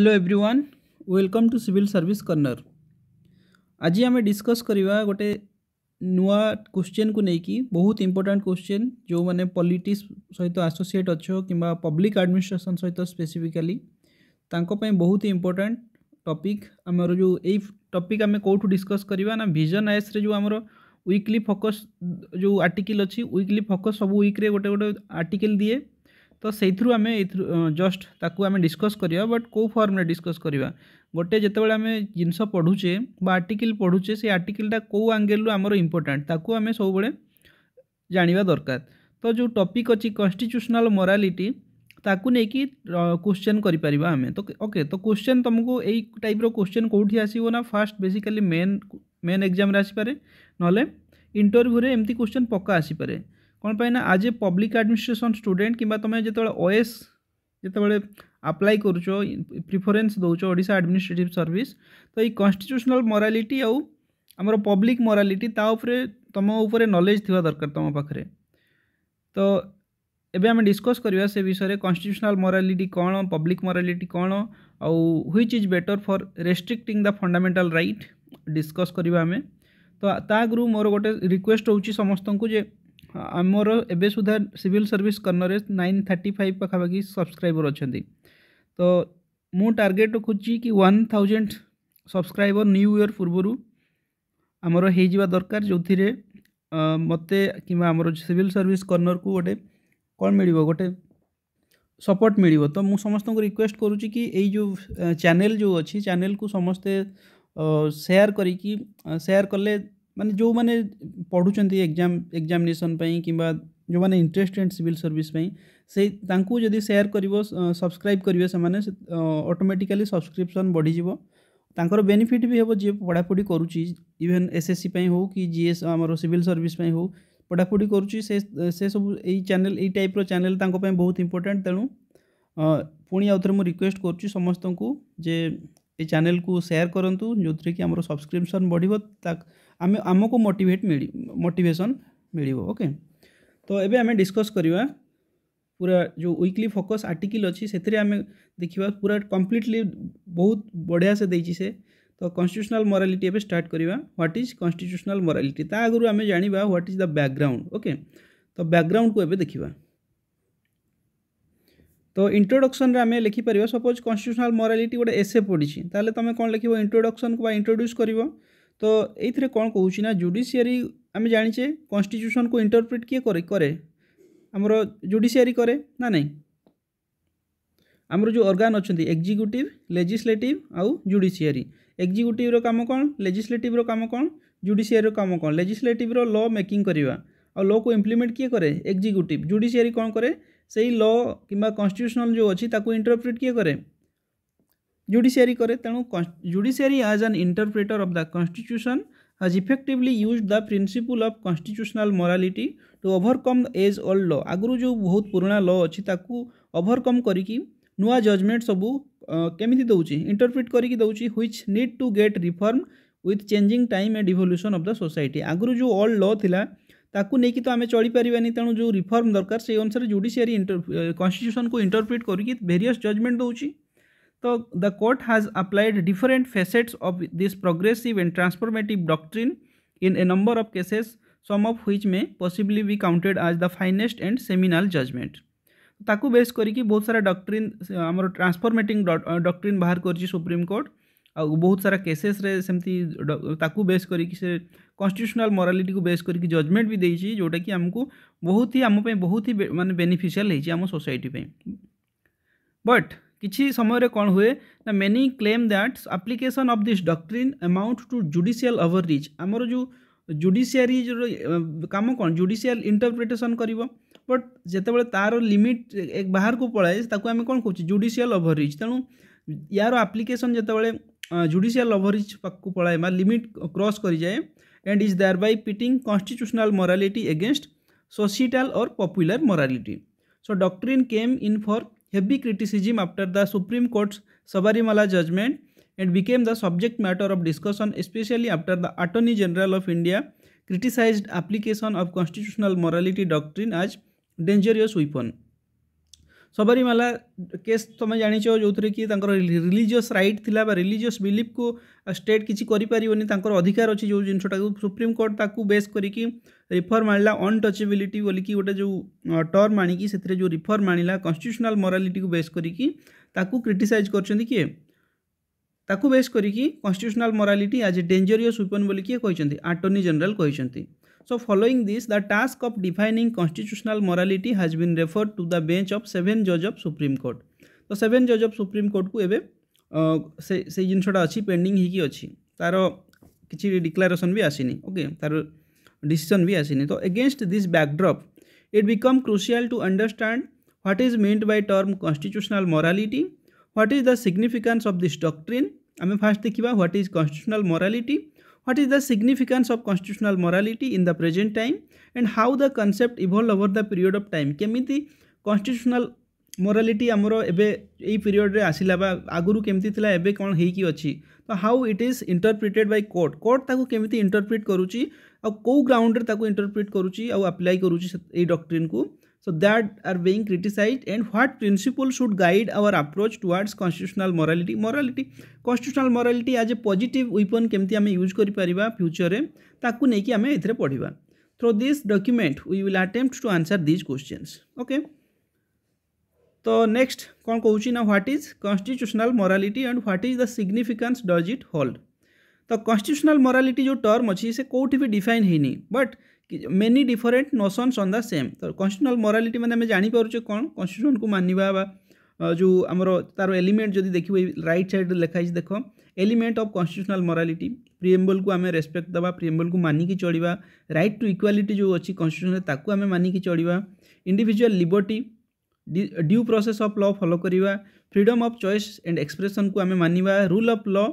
Hello everyone welcome to civil service corner आज आम discuss करवा गोटे नुआ क्वेश्चन को लेकिन बहुत इंपोर्टाट क्वेश्चन जो मैंने पॉलिटिक्स सहित आसोसीएट अच्छ कि पब्लिक आडमिनिस्ट्रेसन सहित स्पेसीफिकाली बहुत इंपोर्टाट टपिक आमर जो यही आम कौटू डिस्कस करवा ना भिजन आएस जो आम विकली फोकस जो आर्टिकल अच्छी विकली फोकस सब विक्रे गोटे गोटे आर्टिकल दिए तो से आम जस्ट ताक आम डिस्कस करवा बट कौ फर्म्रे डिस्कस करवा गोटे जो आम जिन पढ़ुचे आर्टिकल पढ़ुचे से आर्टिकलटा कौ आंगेल आमर इम्पोर्टाट ताक आम सब जाना दरकार तो जो टपिक अच्छी कन्स्टिट्यूशनाल मराली ताकू नहीं कि क्वेश्चन करें तो ओके तो क्वेश्चन तुमको यही टाइप रोश्चन कौटी आसो ना first basically main main exam आसपे ना इंटरव्यू में एमती क्वेश्चन पक्का आसपे कौन पाई ना आज पब्लिक आडमिनिस्ट्रेसन स्टूडेंट कि तुम जो ओएस जिते अप्लाई कर प्रिफरेन्स दौ दौशा आडमिनिस्ट्रेटिव सर्विस तो ये कन्स्टिट्यूशनल मराली आमर पब्लिक मराली तुम उपर नलेज थ दरकार तुम पाखे तो ये आम डिस्कस करवा से विषय कन्स्टिट्यूशनाल मराली कौन पब्लिक मराली कौन आउ which is better for restricting the fundamental right discuss करवा तो ता आगु मोर गोटे रिक्वेस्ट हो समस्त को जे ଆମର ଏବେ ସୁଦ୍ଧା ସିଭିଲ୍ ସର୍ଭିସ୍ କର୍ଣ୍ଣରରେ ନାଇନ୍ ଥାର୍ଟି ଫାଇଭ୍ ପାଖାପାଖି ସବସ୍କ୍ରାଇବର୍ ଅଛନ୍ତି ତ ମୁଁ ଟାର୍ଗେଟ୍ ରଖୁଛି କି one thousand subscriber new year ପୂର୍ବରୁ ଆମର ହେଇଯିବା ଦରକାର ଯେଉଁଥିରେ ମୋତେ କିମ୍ବା ଆମର ସିଭିଲ୍ ସର୍ଭିସ୍ କର୍ଣ୍ଣରକୁ ଗୋଟେ କ'ଣ ମିଳିବ ଗୋଟେ ସପୋର୍ଟ ମିଳିବ ତ ମୁଁ ସମସ୍ତଙ୍କୁ ରିକ୍ୱେଷ୍ଟ କରୁଛି କି ଏଇ ଯେଉଁ ଚ୍ୟାନେଲ୍ ଯେଉଁ ଅଛି ଚ୍ୟାନେଲ୍କୁ ସମସ୍ତେ ସେୟାର କରିକି ସେୟାର କଲେ माने जो मैंने पढ़ुं एग्जाम एग्जामिनेसन कि जो मैंने इंटरेस्टेड सिविल सर्विस से जदि सेयार कर सब्सक्राइब करेंगे से मैंने अटोमेटिकाली सब्सक्रिपन बढ़ीज तर बेनिफिट भी हे जी पढ़ापढ़ी करुच्च इवेन एस एस सी हो कि जी एस सिविल सर्विस हो पढ़ापढ़ी करुच्च से सब यही चेल य टाइप्र चेल बहुत इंपोर्टाट तेणु पुणी आउ थे मुझे रिक्वेस्ट करुच्ची समस्त जे ये चेल को सेयार करूँ जो थी आम सब्सक्रिपन बढ़ आम आमको मोटिवेट मिल मोटेसन मिल ओके तो ये आम डिस्कस करवा पूरा जो विकली फोकस आर्टिकल अच्छी से आम देखा पूरा कम्प्लीटली बहुत बढ़िया से देती से तो कन्स्टिट्यूशनाल मोरालीटी एवं स्टार्ट करवा ह्वाट इज कन्स्टिट्यूशनाल मोरालीटी आगुरी आम जाना what is the background okay तो बैकग्राउंड को एवं देखा तो इंट्रोडक्शन आम लिखिपर सपोज कन्स्टिट्यूशनाल मोरालीटी गोटे एसे पड़ी ताल तुम कौन लिख इंट्रोडक्शन को इंट्रोड्यूस कर তো এইଥିରେ କ'ଣ କହୁଛି ନା ଜୁଡ଼ିସିଆରି ଆମେ ଜାଣିଛେ କନଷ୍ଟିଚ୍ୟୁସନ୍କୁ ଇଣ୍ଟରପ୍ରିଟ୍ କିଏ କରେ କରେ ଆମର ଜୁଡ଼ିସିଆରି କରେ ନା ନାହିଁ ଆମର ଯେଉଁ ଅର୍ଗାନ୍ ଅଛନ୍ତି ଏକ୍ଜିକ୍ୟୁଟିଭ୍ ଲେଜିସ୍ଲେଟିଭ୍ ଆଉ ଜୁଡ଼ିସିଆରି ଏକ୍ଜିକ୍ୟୁଟିଭ୍ର କାମ କ'ଣ ଲେଜିସ୍ଲେଟିଭ୍ର କାମ କ'ଣ ଜୁଡ଼ିସିଆରିର କାମ କ'ଣ ଲେଜିସ୍ଲେଟିଭ୍ର ଲ ମେକିଂ କରିବା ଆଉ ଲକୁ ଇମ୍ପ୍ଲିମେଣ୍ଟ କିଏ କରେ ଏକ୍ଜିକ୍ୟୁଟିଭ୍ ଜୁଡ଼ିସିଆରି କ'ଣ କରେ ସେଇ ଲ କିମ୍ବା କନଷ୍ଟିଚ୍ୟୁସନାଲ୍ ଯେଉଁ ଅଛି ତାକୁ ଇଣ୍ଟରପ୍ରିଟ୍ କିଏ କରେ जुडिशियरी कै तेणु judiciary as an interpreter of the constitution has effectively use the principle of constitutional morality to overcome as old law आगु जो बहुत पुराणा ल अच्छी ओभरकम कर नुआ जजमेंट सब केमी दौर इंटरप्रिट करच need to get reform with changing time and evolution of the society आगु जो ओल्ड ल था ताकू नहीं तो आम चलीपरानी तेणु जो रिफर्म दरकार से अनुसार जुडिसीयरी इंटर कन्स्टिट्यूशन को इंटरप्रिट करके भेरीयस जजमेंट दूसरी तो the court has applied different facets of this progressive and transformative doctrine in a number of cases some of which may possibly be counted as the finest and seminal judgment ताकू base कर बहुत सारा डक्ट्रीन आम ट्रांसफर्मेटिंग डक्ट्रीन बाहर कर करोर्ट आ बहुत सारा cases रे सेमती ताकू बेस करके कन्स्टिट्यूशनाल मराली को बेस करके जजमेंट भी देती जोटा कि आमको बहुत ही आम बहुत ही मानते बेनिफिशियाल सोसाइटी सोसायटी बट କିଛି ସମୟରେ କ'ଣ ହୁଏ ନା many claim that application of this doctrine amount to judicial overreach ଆମର ଯେଉଁ ଜୁଡ଼ିସିଆରିର କାମ କ'ଣ ଜୁଡ଼ିସିଆଲ୍ ଇଣ୍ଟରପ୍ରିଟେସନ୍ କରିବ ବଟ୍ ଯେତେବେଳେ ତା'ର ଲିମିଟ୍ ବାହାରକୁ ପଳାଏ ତାକୁ ଆମେ କ'ଣ କହୁଛେ ଜୁଡ଼ିସିଆଲ୍ ଓଭର୍ ରିଚ୍ ତେଣୁ ୟାର ଆପ୍ଲିକେସନ୍ ଯେତେବେଳେ ଜୁଡ଼ିସିଆଲ୍ ଓଭର୍ ରିଚ୍ ପାଖକୁ ପଳାଏ ବା ଲିମିଟ୍ କ୍ରସ୍ କରିଯାଏ and is thereby pitting constitutional morality against societal or popular morality so doctrine came in for heavy criticism after the Supreme Court's Sabarimala judgment and became the subject matter of discussion especially after the Attorney General of India criticized application of constitutional morality doctrine as dangerous weapon. Sabarimala case तुम जान जो थोड़े कि religious right थी religious belief को state किसी करपरिवर अधिकार अच्छे जो जिन सुप्रीमकोर्ट ताक बेस कर रिफर्म आनटचेबिलिटी बोल कि गोटे जो टर्म आज रिफर्म आणला कन्स्टिट्यूशनाल मराली को बेस करके क्रिटिसाइज ताकू बेस करी कन्स्टिट्यूशनाल मराली आज डेजरीयस ओपन बोल किए कहते आटर्णी जेनेल कहते So following this, the task of defining constitutional morality has been referred to the bench of seven judge of Supreme Court. तो सेवेन जज अफ सुप्रीम कोर्ट को एबे से से अच्छी पेंडिंग होगी अच्छी तार किसी डिक्लारेसन भी आसीनी ओके तार डिसीजन भी आसीनी तो against this backdrop it become crucial to understand what is meant by term constitutional morality what is the significance of this doctrine आम फास्ट देखा what is constitutional morality what is the significance of constitutional morality in the present time and how the concept evolved over the period of time କେମିତି constitutional morality ଆମର ଏବେ ଏଇ ପିରିୟଡ଼ରେ ଆସିଲା ବା ଆଗରୁ କେମିତି ଥିଲା ଏବେ କ'ଣ ହେଇକି ଅଛି ତ how it is interpreted by court court ତାକୁ କେମିତି ଇଣ୍ଟରପ୍ରିଟ୍ କରୁଛି ଆଉ କେଉଁ ଗ୍ରାଉଣ୍ଡରେ ତାକୁ ଇଣ୍ଟରପ୍ରିଟ୍ କରୁଛି ଆଉ ଆପ୍ଲାଏ କରୁଛି ଏଇ ଡକ୍ଟ୍ରିନ୍କୁ so that are being criticized and what principle should guide our approach towards constitutional morality morality constitutional morality as a positive weapon kemti केमती आम यूज करें फ्यूचर में ताकू नहीं ame ethre padiba through this document we will attempt to answer these questions okay तो next कौन कहूँ ना what is constitutional morality and what is the significance does it hold तो कन्स्टिट्यूशनल मोरालीटी जो टर्म अच्छी से कौटी भी डिफाइन होनी but many different notion on the same तो कन्स्टिट्यूनल मराली मैंने जापरचे कौन कन्स्टिट्यूशन को मानवा जो आम तार एलिमेंट जदि देखिए रईट सैड लिखाई देख element of constitutional morality preamble को आम रेस्पेक्ट दवा प्रिएम्बल को मानिकी चढ़ा रईट टू इक्वालिटी जो अच्छी कन्स्टिट्यूशन आम मानिकी चलवा individual liberty due process of law follow करवा freedom of choice and expression को आम मानवा रूल अफ ल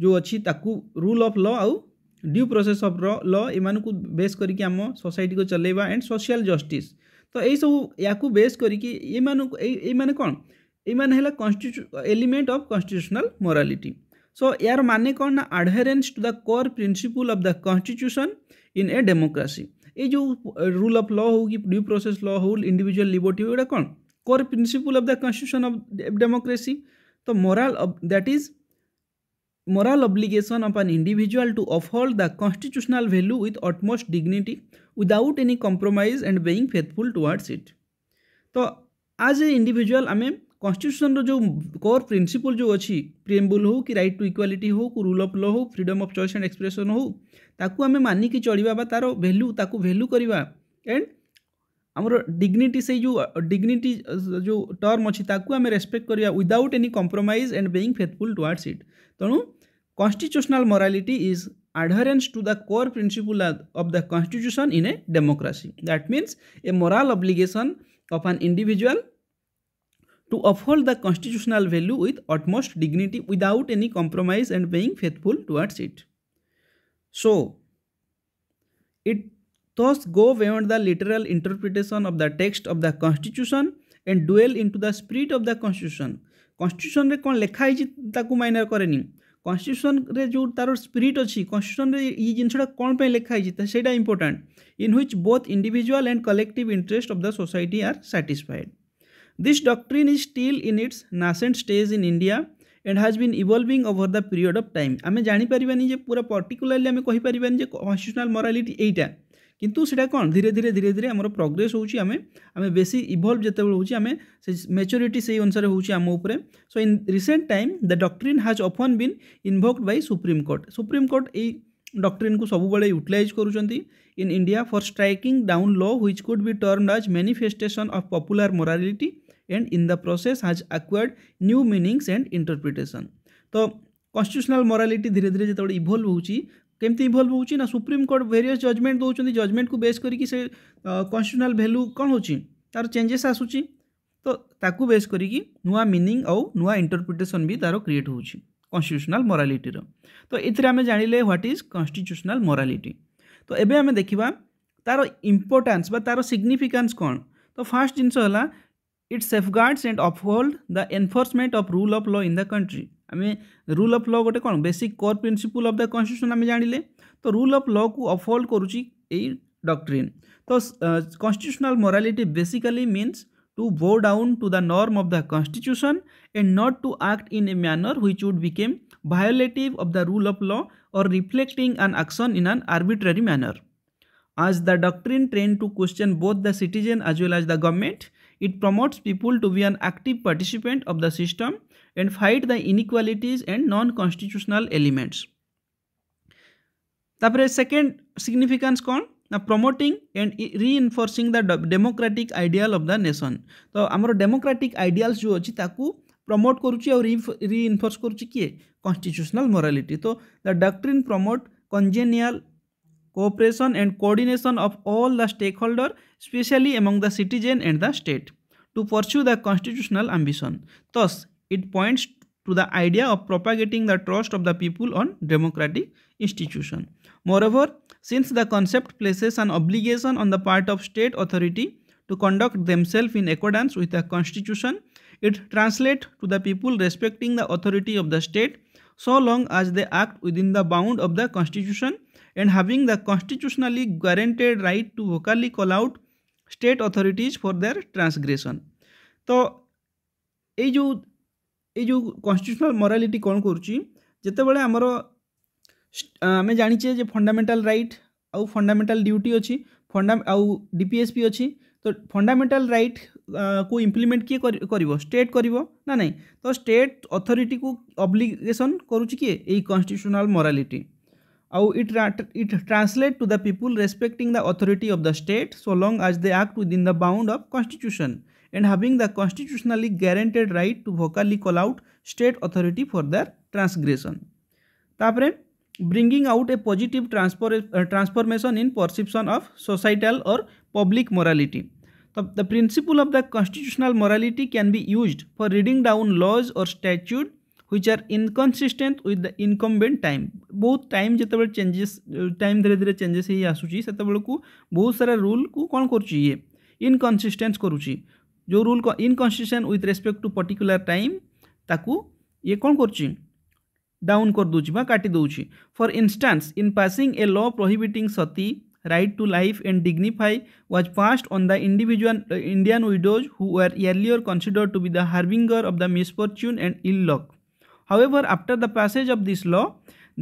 जो अच्छी रूल अफ ल आउ ड्यू प्रोसेस अफ ल यू बेस करके आम सोसाइटी को चलेबा एंड सोशल जस्टिस तो यही सब या बेस करके कौन ये एलिमेंट अफ कन्स्टिट्यूशनाल मोरालीटी सो यार माने कौन ना adherence to the core principle of the constitution in a democracy ये जो रूल अफ ल हो कि ड्यू प्रोसेस ल हो इंडिजुआल लिबर्टी होगा कौन core principle of the constitution of democracy तो moral that is moral obligation of an individual to uphold the constitutional value with utmost dignity without any compromise and being faithful towards it तो आज ए इंडिविजुआल आम constitution जो core principle जो अच्छी प्रिएम्बुल हो कि right to इक्वालीट हो रूल अफ ल हो freedom of choice and expression हो ताकू आम मानिकी चलवा तार भैल्यू ताकू भैल्यू करवा एंड आमर डिग्निटी से जो डिग्निटी जो टर्म अच्छी ताकू आम रेस्पेक्ट करवा without any compromise and being faithful towards it तेणु Constitutional morality is adherence to the core principle of the constitution in a democracy. That means a moral obligation of an individual to uphold the constitutional value with utmost dignity without any compromise and being faithful towards it. So, it thus go beyond the literal interpretation of the text of the constitution and dwell into the spirit of the constitution. Constitution रे कौन लेखा है ताकू minor करेनी কনস্টিট্ୟୁସନ୍ରେ ଯେଉଁ ତା'ର spirit ଅଛି କନଷ୍ଟିଟ୍ୟୁସନ୍ରେ ଏଇ ଜିନିଷଟା କ'ଣ ପାଇଁ ଲେଖା ହେଇଛି ସେଇଟା important in which both individual and collective interest of the society are satisfied this doctrine is still in its nascent stage in India and has been evolving over the period of time आम जापर पूरा पर्टिकुलाली आम कहीपर जे कन्स्टिट्यूशनाल मोरालीटी यहीटा किंतु সেটা कौन धीरे धीरे धीरे धीरे আমার প্রোগ্রেস হচ্ছে আমি আমি বেশি ইভলভ से হচ্ছে আমি সেই ম্যাচুরিটি সেই অনুসারে হচ্ছে আম উপরে so in recent time the doctrine has often been invoked by Supreme Court को सबुबले यूटिलाइज करुँच in India for striking down law which could be termed as manifestation of popular morality and in the process has acquired new meanings and interpretation तो constitutional morality धीरे धीरे जो evolve होची केमती involve हो सुप्रीमकोर्ट भेरियस जजमेंट दौरान judgment को base करी से कन्स्टिट्यूशनाल भैल्यू कौन हो तार चेंजेस आसूँ तो ताकु बेस करी नुआ मिनिंग आउ नुआ इंटरप्रिटेसन भी तार क्रिएट होन्स्टिट्यूशनाल मराटर तो एमें जान लें ह्वाट इज कन्स्टिट्यूशनाल मराली तो ये आम देखा तार इम्पोर्टान्स तार सिग्निफिकान्स कौन तो फास्ट जिनस it safeguards and uphold the enforcement of rule of law in the country ଆମେ ରୁଲ୍ ଅଫ୍ ଲ ଗୋଟେ କ'ଣ basic core principle of the constitution ଆମେ ଜାଣିଲେ ତ ରୁଲ୍ ଅଫ୍ ଲକୁ ଅଫୋଲ୍ଡ କରୁଛି ଏଇ ଡକ୍ଟ୍ରିନ୍ ତ constitutional morality basically means to bow down to the norm of the constitution and not to act in a manner which would become violative of the rule of law or reflecting an action in an arbitrary manner As the doctrine trend to question both the citizen as well as the government, it promotes people to be an active participant of the system and fight the inequalities and non-constitutional elements. তারপরে second significance কোন না promoting and reinforcing the democratic ideal of the nation তো আমার democratic ideals যে অছি তাকু promote করুছি আর reinforce করুছি কিয়ে constitutional morality তো the doctrine promote congenial cooperation and coordination of all the stakeholders, especially among the citizen and the state, to pursue the constitutional ambition. Thus, It points to the idea of propagating the trust of the people on democratic institution. Moreover, since the concept places an obligation on the part of state authority to conduct themselves in accordance with the constitution, it translates to the people respecting the authority of the state so long as they act within the bound of the constitution and having the constitutionally guaranteed right to vocally call out state authorities for their transgression. So, এই ଯେଉଁ constitutional morality କ'ଣ କରୁଛି ଯେତେବେଳେ ଆମର ଆମେ ଜାଣିଛେ ଯେ fundamental right ଆଉ ଫଣ୍ଡାମେଣ୍ଟାଲ ଡ୍ୟୁଟି ଅଛି ଫଣ୍ଡା ଆଉ ଡିପିଏସ୍ପି ଅଛି ତ ଫଣ୍ଡାମେଣ୍ଟାଲ ରାଇଟ୍ କୁ ଇମ୍ପ୍ଲିମେଣ୍ଟ କିଏ କରିବ ଷ୍ଟେଟ୍ କରିବ ନା ନାହିଁ ତ ଷ୍ଟେଟ୍ ଅଥରିଟିକୁ ଅବ୍ଲିଗେସନ୍ କରୁଛି କିଏ ଏଇ କନଷ୍ଟିଚ୍ୟୁସନାଲ ମୋରାଲିଟି ଆଉ it it translate to the people respecting the authority of the state so long as they act within the bound of constitution and having the constitutionally guaranteed right to vocally call out state authority for their transgression तापर bringing out a positive transfer transformation in perception of societal or public morality तो the principle of the constitutional morality can be use for reading down laws और स्टाच्यूड which are inconsistent with the इनकमेंट time बहुत time जो changes time धीरे धीरे changes ही से बहुत सारा रूल को कौन करे इनकनसीस्टेन्स करुच्ची जो रूल इनकनस्टिट्यूशन ओथ रेस्पेक्ट टू पर्टिकुला टाइम ताक ये कौन कर डाउन करदे काटिदे for instance in passing a law prohibiting sati right to life and dignify was passed on the individual Indian widows who are earlier considered to be the harbinger of the misfortune and ill luck how after the passage of this law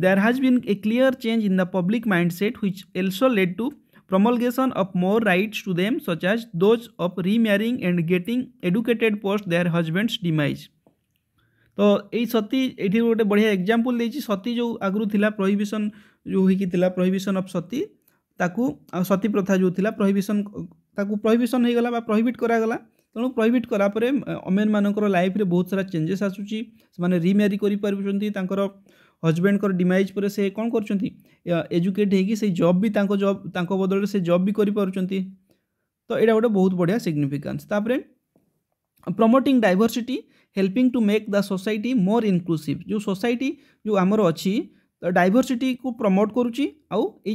there has been a clear change in the public mind set which also led to promulgation of more rights to them such as those of remarrying and getting educated post their husband's demise तो यही सती ये गोटे बढ़िया example देखिए सती जो आगु थिला prohibition जो होता प्रोहिबिशन अफ सती ताकू सती प्रथा जो थिला प्रोहिबिशन ताकू प्रोहिबिशन हो गला प्रोहिबिट करागला ତେଣୁ ପ୍ରୋହିବିଟ୍ କଲାପରେ ଓମେନ୍ମାନଙ୍କର ଲାଇଫ୍ରେ ବହୁତ ସାରା ଚେଞ୍ଜେସ୍ ଆସୁଛି ସେମାନେ ରିମ୍ୟାରି କରିପାରୁଛନ୍ତି ତାଙ୍କର हजबैंडर डिमाइज पर से कौन कर एजुकेट हो जब भी जब तक बदल से जब भी करें तो यहाँ गोटे बहुत बढ़िया significance promoting diversity helping to make the society more inclusive जो सोसाइटी जो आमर अच्छी तो डायभरसीटी को प्रमोट करुच्ची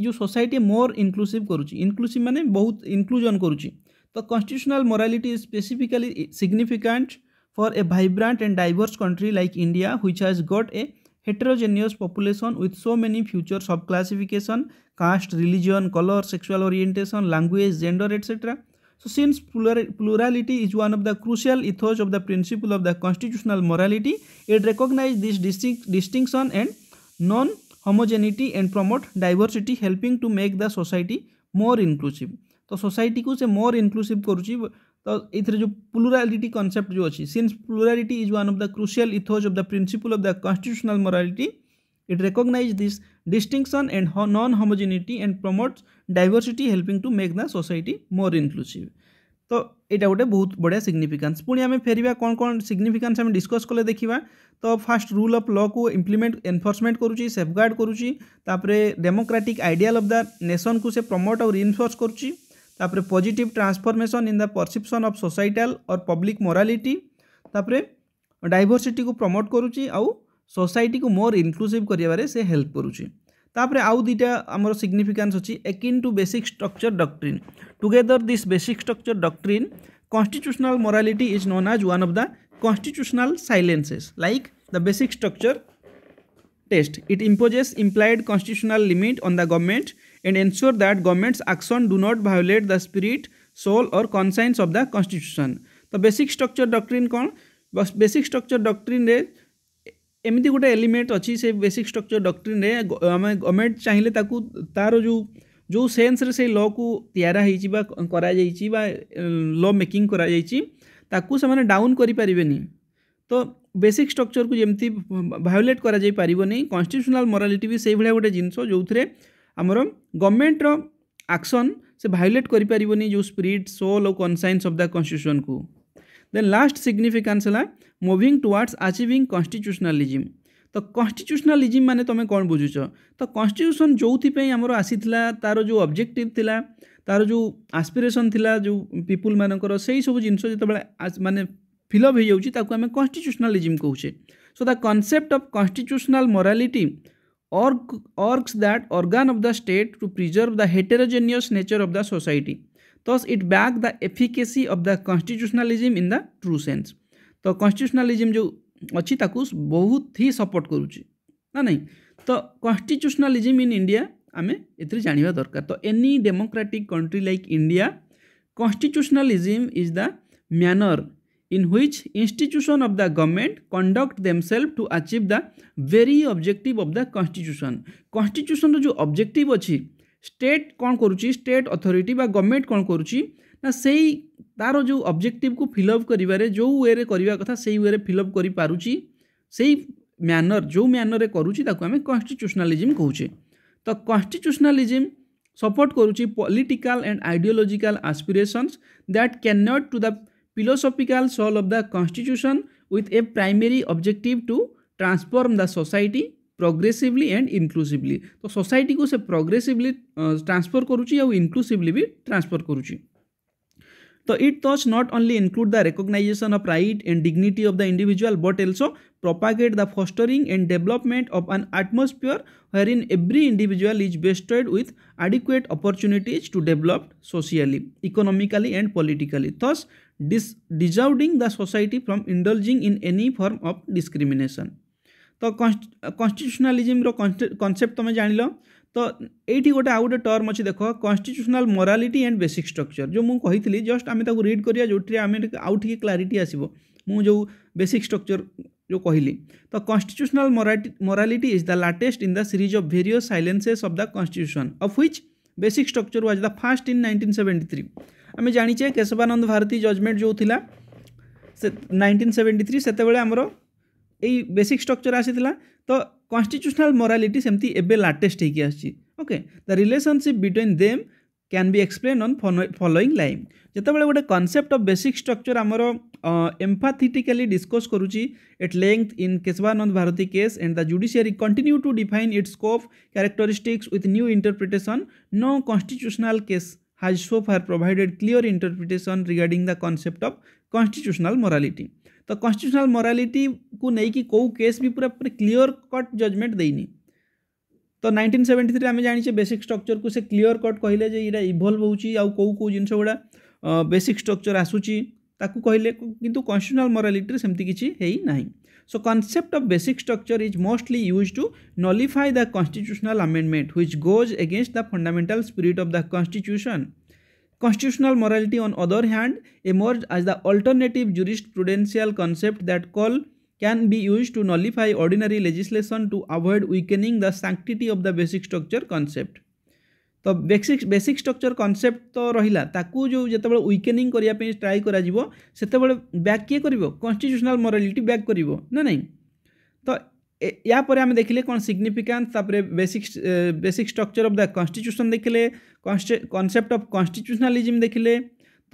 जो सोसाइटी मोर इनक्लूसीव करुच्च इनक्लूसीव मैंने बहुत इनक्लूजन करुच्च तो constitutional morality specifically significant for a vibrant and diverse country like India हुई has got a heterogeneous population with so many future subclassification, classification, caste, religion, color, sexual orientation, language, gender, etc. So since plurality is one of the crucial ethos of the principle of the constitutional morality, it recognizes this distinct distinction and non-homogeneity and promote diversity helping to make the society more inclusive. तो society को से मोर inclusive करुच्ची ତ ଏଥିରେ ଯେଉଁ ପ୍ଲୁରାଲିଟି concept ଯେଉଁ ଅଛି since plurality is one of the crucial ethos of the principle of the constitutional morality It recognizes this distinction and non-homogeneity and promotes diversity helping to make the society more inclusive. तो यहाँ गोटे बहुत बढ़िया सिग्निफिकांस पुणी आम फेरवा कौन कौन सिग्निफिकांस आम डिस्कस कले देखा तो फास्ट रूल अफ ल को इम्प्लीमेंट एनफोर्समेंट करुच्ची सेफगार्ड करुच्ची democratic ideal of the nation को से प्रमोट आउ रिइनफोर्स करुच्ची ତାପରେ positive transformation in the perception of societal or public morality ତାପରେ ଡାଇଭର୍ସିଟିକୁ ପ୍ରମୋଟ୍ କରୁଛି ଆଉ ସୋସାଇଟିକୁ ମୋର ଇନକ୍ଲୁସିଭ୍ କରିବାରେ ସେ ହେଲ୍ପ କରୁଛି ତାପରେ ଆଉ ଦୁଇଟା ଆମର ସିଗ୍ନିଫିକାନ୍ସ ଅଛି akin to basic structure doctrine together this basic structure doctrine constitutional morality is known as one of the constitutional silences like the basic structure test it imposes implied constitutional limit on the government and ensure that government's action do not violate the spirit soul और conscience of the constitution तो basic structure doctrine कौन basic structure डक्ट्रीन्रे एमती गोटे element अच्छी से basic structure डक्ट्रीन आम government चाहिए तार जो जो सेन्स से ल को ताई ल मेकिंग कराने डाउन करें तो बेसिक स्ट्रक्चर को जमी भायोलेट कर कन्स्टिट्यूशनाल मराली भी से भाया गोटे जिनस जो थे ଆମର ଗଭର୍ଣ୍ଣମେଣ୍ଟର ଆକ୍ସନ୍ ସେ ଭାଇଲେଟ୍ କରିପାରିବନି ଯେଉଁ ସ୍ପିରିଟ୍ ସୋଲ୍ ଆଉ କନସାଇନ୍ସ ଅଫ୍ ଦ କନଷ୍ଟିଚ୍ୟୁସନ୍କୁ ଦେନ୍ ଲାଷ୍ଟ ସିଗ୍ନିଫିକାନ୍ସ ହେଲା ମୁଭିଂ ଟୁୱାର୍ଡସ୍ ଆଚିଭିଂ କନଷ୍ଟିଚ୍ୟୁସନାଲିଜିମ୍ ତ କନଷ୍ଟିଚ୍ୟୁସନାଲିଜିମ୍ ମାନେ ତୁମେ କ'ଣ ବୁଝୁଛ ତ କନ୍ଷ୍ଟିଚ୍ୟୁସନ୍ ଯେଉଁଥିପାଇଁ ଆମର ଆସିଥିଲା ତା'ର ଯେଉଁ ଅବଜେକ୍ଟିଭ୍ ଥିଲା ତା'ର ଯେଉଁ ଆସ୍ପିରେସନ୍ ଥିଲା ଯେଉଁ ପିପୁଲ୍ ମାନଙ୍କର ସେଇ ସବୁ ଜିନିଷ ଯେତେବେଳେ ମାନେ ଫିଲଅପ୍ ହେଇଯାଉଛି ତାକୁ ଆମେ କନ୍ଷ୍ଟିଚ୍ୟୁସନାଲିଜିମ୍ କହୁଛେ so the concept of constitutional morality urges that organ of the state to preserve the heterogeneous nature of the society thus it back the efficacy of the constitutionalism in the true sense तो constitutionalism जो अच्छी ताकि बहुत ही support करुच्चे ना नहीं तो कन्स्टिट्यूशनालीजिम in India आम ए जाना दरकार तो any democratic country like India constitutionalism is the manner in which institution of the government conduct themselves to achieve the very objective of the constitution constitution ର ଯେଉଁ objective ଅଛି state କ'ଣ କରୁଛି state authority ବା government କ'ଣ କରୁଛି ନା ସେଇ ତାର ଯେଉଁ ଅବଜେକ୍ଟିଭକୁ ଫିଲ୍ଅପ୍ କରିବାରେ ଯେଉଁ ୱେରେ କରିବା କଥା ସେଇ ୱେରେ ଫିଲ୍ଅପ୍ କରିପାରୁଛି ସେଇ ମ୍ୟାନର ଯେଉଁ ମ୍ୟାନରରେ କରୁଛି ତାକୁ ଆମେ କନଷ୍ଟିଚ୍ୟୁସନାଲିଜିମ୍ କହୁଛେ ତ କନଷ୍ଟିଚ୍ୟୁସନାଲିଜିମ୍ ସପୋର୍ଟ କରୁଛି political and ideological aspirations that can not to the philosophical soul of the constitution with a primary objective to transform the society progressively and inclusively तो सोसाइटी को से प्रोग्रेसिवली ट्रांसफर करुच्ची इनक्लूसिवली भी transfer करुच्ची तो it does not only include the recognisation of right and dignity of the individual but also propagate the fostering and development of an atmosphere wherein every individual is vested with adequate opportunities to develop socially economically and politically Thus, dis dissuading the society from indulging in any form of discrimination ତ କନଷ୍ଟିଚ୍ୟୁସନାଲିଜିମ୍ର concept ତୁମେ ଜାଣିଲ ତ ଏଇଠି ଗୋଟେ ଆଉ ଗୋଟେ term ଅଛି ଦେଖ constitutional morality and basic structure ଯେଉଁ ମୁଁ କହିଥିଲି ଜଷ୍ଟ ଆମେ ତାକୁ ରିଡ୍ କରିବା ଯେଉଁଥିରେ ଆମେ ଆଉ ଟିକେ କ୍ଲାରିଟି ଆସିବ ମୁଁ ଯେଉଁ ବେସିକ୍ ଷ୍ଟ୍ରକ୍ଚର ଯେଉଁ କହିଲି ତ constitutional morality is the latest in the series of various silences of the constitution of which basic structure was the first in nineteen seventy three ଆମେ ଜାଣିଛେ କେଶବାନନ୍ଦ ଭାରତୀ ଜଜମେଣ୍ଟ ଯେଉଁ ଥିଲା ସେ ନାଇଣ୍ଟିନ୍ ସେଭେଣ୍ଟି ଥ୍ରୀ ସେତେବେଳେ ଆମର ଏଇ ବେସିକ୍ ଷ୍ଟ୍ରକ୍ଚର୍ ଆସିଥିଲା ତ କନଷ୍ଟିଚ୍ୟୁସନାଲ୍ ମୋରାଲିଟି ସେମିତି ଏବେ ଲାଟେଷ୍ଟ ହେଇକି ଆସିଛି okay the relationship between them can be explain on following line ଯେତେବେଳେ ଗୋଟେ କନସେପ୍ଟ ଅଫ୍ ବେସିକ୍ ଷ୍ଟ୍ରକ୍ଚର୍ ଆମର ଏମ୍ଫାଥିଟିକାଲି ଡିସ୍କସ୍ କରୁଛି at length in Kesavananda Bharati case and the judiciary continue to define it scope characteristics with new interpretation no constitutional case has so far provided clear interpretation regarding the concept of constitutional morality तो constitutional morality को लेकिन कौ case भी पूरा पूरा clear cut judgement देनी तो 1973 आम जाने बेसिक स्ट्रक्चर को से क्लीयर कट कहले यहाँ इभल्व हो कौ जिनस गुड़ा बेसिक स्ट्रक्चर आसूची ताकू कहले किंतु कन्स्टिट्यूशनल मोरालीटी सेमती किसी है ना So concept of basic structure is mostly used to nullify the constitutional amendment which goes against the fundamental spirit of the constitution. Constitutional morality on other hand emerged as the alternative jurisprudential concept that call can be used to nullify ordinary legislation to avoid weakening the sanctity of the basic structure concept. तो basic basic structure concept तो रहा ताकू जो जिते विकेनिंग करने try करते back किए कर कन्स्टिट्यूशनल मोरालीटी ब्याक कर ना ना तो यापर आम देखिले कौन significance basic basic structure of the constitution देखिले कनसेप्ट अफ कन्स्टिट्यूशनालीजम देखिले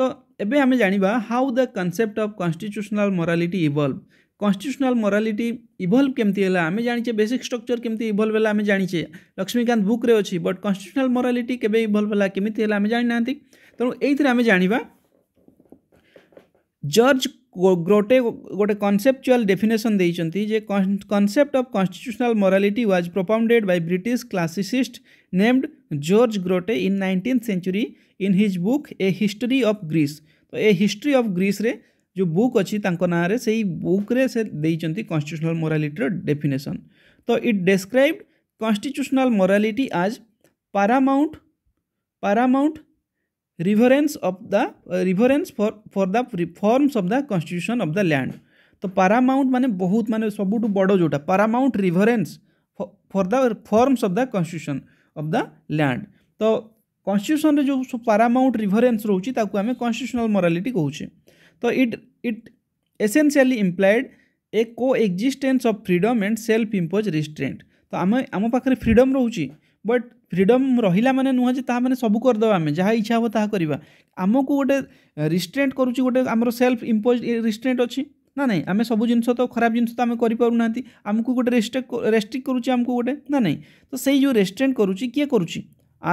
तो एबे आम जाना how the concept of constitutional morality evolve constitutional morality evolve केमती है आम जाने बेसिक स्ट्रक्चर केमती इभल्व है आम लक्ष्मीकांत बुक्रे अच्छी बट कन्स्टिट्यूशनाल मोरालीटी केवे इभल्व है केमी है आम जाना तेणु ये आम जाना जर्ज ग्रोटे गोटे conceptual definition the concept of constitutional morality was propounded by Brit classicist named George Grote in nineteen century in his book a history of Greece तो ए हिस्ट्री अफ ग्रीस जो book अच्छी ना से ସେଇ ବୁକ୍ରେ ସେ definition तो it describe ତ it as paramount paramount as of reverence the reverence for for the of the constitution of the land तो पारामाउंट मानते बहुत मानते सब बड़ जोटा paramount reverence for the forms of the constitution of the land तो constitution रे जो पारामाउंट रिभरेन्स रोचे आम कॉन्स्टिट्यूशनल मोरालीटी कहूचे तो it it essentially implied a coexistence of freedom and self impose restraint तो आम आम पाखे फ्रीडम रोचे बट फ्रीडम रहा मैंने नुह जे ता मैंने सब करदे आम जहाँ इच्छा हे ता करवा आमको गोटे रिस्ट्रेन्ट करुच्ची गोटे आमर सेल्फ इम्पोज रिस्ट्रेन्ट अच्छी না নাই আমি সবু জিনিস তো খারাপ জিনিস তো আমি করিপারু না আমি গোটে রেস্ট্রিক্ট রেস্ট্রিক্ট করুছি আমি গোটে না নাই তো সেই যে রেস্ট্রেন্ট করুছি কিয়ে করুছি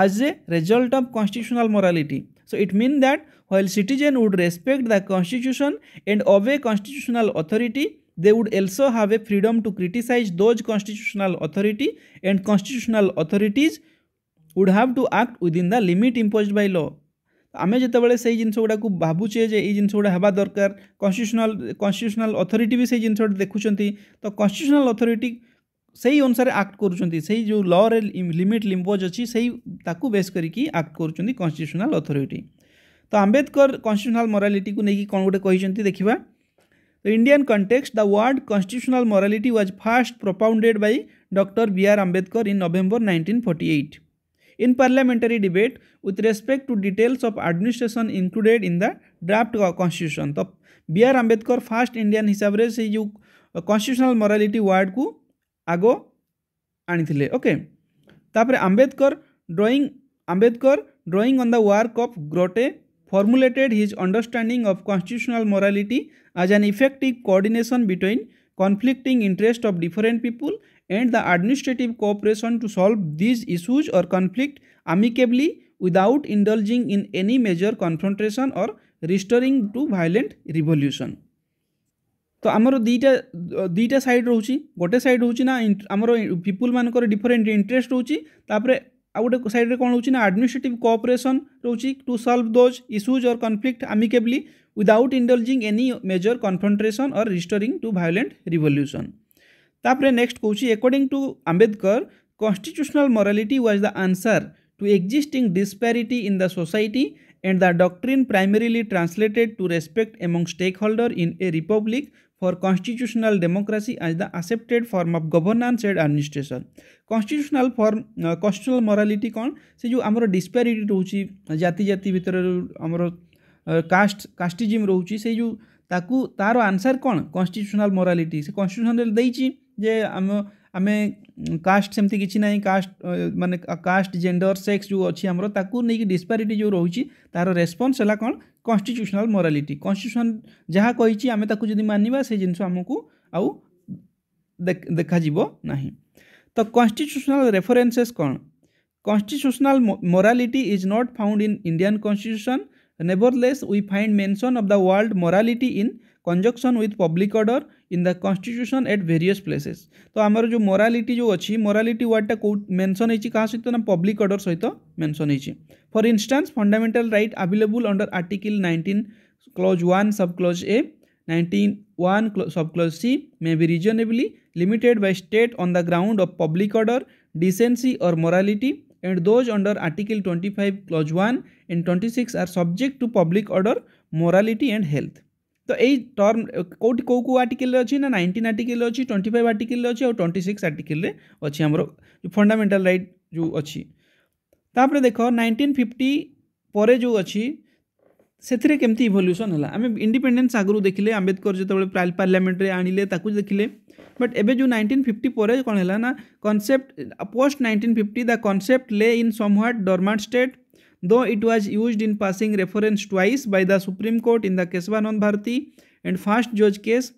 as a result of constitutional morality so it mean that while citizen would respect the constitution and obey constitutional authority they would also have a freedom to criticize those constitutional authority and constitutional authorities would have to act within the limit imposed by law ଆମେ ଯେତେବେଳେ ସେଇ ଜିନିଷ ଗୁଡ଼ାକୁ ଭାବୁଛେ ଯେ ଏଇ ଜିନିଷ ଗୁଡ଼ା ହେବା ଦରକାର କନଷ୍ଟିଟ୍ୟୁସନାଲ୍ କନଷ୍ଟିଟ୍ୟୁସନାଲ୍ ଅଥରିଟି ବି ସେଇ ଜିନିଷ ଗୁଡ଼ା ଦେଖୁଛନ୍ତି ତ କନଷ୍ଟିଟ୍ୟୁସନାଲ୍ ଅଥରିଟି ସେଇ ଅନୁସାରେ ଆକ୍ଟ କରୁଛନ୍ତି ସେଇ ଯେଉଁ ଲରେ ଲିମିଟ୍ ଲିମ୍ବୋଜ୍ ଅଛି ସେଇ ତାକୁ ବେସ୍ କରିକି ଆକ୍ଟ କରୁଛନ୍ତି କନଷ୍ଟିଟ୍ୟୁସନାଲ୍ ଅଥରିଟି तो ଆମ୍ବେଦକର କନଷ୍ଟିଚ୍ୟୁସନାଲ୍ ମୋରାଲିଟିକୁ ନେଇକି कौन गोटे କହିଛନ୍ତି ଦେଖିବା the Indian context the world constitutional morality was first propounded by Dr B R Ambedkar in forty eight in parliamentary debate with respect to details of administration included in the draft constitution तो B R Ambedkar first Indian हिसाब से जो constitutional morality word को आग आनी okay Ambedkar drawing Ambedkar drawing on the of Grote formulated his understanding of constitutional morality as an effective coordination between conflicting interests of different people and the administrative cooperation to solve these issues or conflict amicably without indulging in any major confrontation or restoring to violent revolution तो আমার দুইটা দুইটা side रोचे गोटे sad रोचना না people मानक different interest रोचे ଆଉ ଗୋଟେ ସାଇଡ଼୍ରେ କ'ଣ ରହୁଛି ନା ଆଡ଼ମିନିଷ୍ଟ୍ରେଟିଭ୍ କୋଅପରେସନ୍ ରହୁଛି to solve those issues or conflict amicably without indulging any major confrontation or resorting to violent revolution ତାପରେ ନେକ୍ସଟ କହୁଛି according to Ambedkar constitutional morality was the answer to existing disparity in the society and the doctrine primarily translated to respect among stakeholders in a republic for constitutional democracy as the accepted form of governance and administration constitutional form uh, constitutional morality kon se jo amar disparity rohuchi jati jati bhitar amar caste casteism रोचे से जो ताकू तार answer कौन constitutional मोरालीटी से constitution दे आम ଆମେ caste ସେମିତି କିଛି ନାହିଁ କାଷ୍ଟ ମାନେ କାଷ୍ଟ ଜେଣ୍ଡର ସେକ୍ସ ଯେଉଁ ଅଛି ଆମର ତାକୁ ନେଇକି ଡିସ୍ପାରିଟି ଯେଉଁ ରହୁଛି ତା'ର ରେସ୍ପନ୍ସ ହେଲା କ'ଣ କନଷ୍ଟିଚ୍ୟୁସନାଲ୍ ମୋରାଲିଟି କନଷ୍ଟିଚ୍ୟୁସନ୍ ଯାହା କହିଛି ଆମେ ତାକୁ ଯଦି ମାନିବା ସେ ଜିନିଷ ଆମକୁ ଆଉ ଦେଖାଯିବ ନାହିଁ ତ କନଷ୍ଟିଚ୍ୟୁସନାଲ୍ ରେଫରେନ୍ସେସ୍ କ'ଣ constitutional morality is not found in Indian constitution nevertheless we find mention of the word morality in conjunction with public order in the constitution at various places तो आमर जो मोरालीटी जो अच्छी मोरालीटी वार्डटा कौ मेनसन होती क्या सहित ना पब्लिक अर्डर सहित मेनसन होती for instance fundamental right available under article nineteen clause one sub clause A nineteen one sub clause C may be reasonably limited by state on the ground of public order decency और and those under article twenty five clause clause and twenty six are subject to public order morality and health ତ ଏଇ term କେଉଁଠି କେଉଁ କେଉଁ ଆର୍ଟିକିଲରେ ଅଛି ନା nineteen ଆର୍ଟିକିଲରେ ଅଛି twenty five ଆର୍ଟିକିଲରେ ଅଛି ଆଉ ଟ୍ୱେଣ୍ଟି ସିକ୍ସ ଆର୍ଟିକିଲରେ ଅଛି ଆମର ଫଣ୍ଡାମେଣ୍ଟାଲ ରାଇଟ୍ ଯେଉଁ ଅଛି ତାପରେ ଦେଖ ନାଇଣ୍ଟିନ୍ ଫିଫ୍ଟି ପରେ ଯେଉଁ ଅଛି ସେଥିରେ କେମିତି ଇଭଲ୍ୟୁସନ୍ ହେଲା ଆମେ ଇଣ୍ଡିପେଣ୍ଡେନ୍ସ ଆଗରୁ ଦେଖିଲେ ଆମ୍ବେଦକର ଯେତେବେଳେ ପାର୍ଲାମେଣ୍ଟରେ ଆଣିଲେ ତାକୁ ଦେଖିଲେ ବଟ୍ ଏବେ ଯେଉଁ ନାଇଣ୍ଟିନ୍ ଫିଫ୍ଟି ପରେ କ'ଣ ହେଲା ନା concept post nineteen fifty the concept lay in somewhat dormant state though it was used in passing reference twice by the Supreme Court in the Keswanand Bharati and first judge case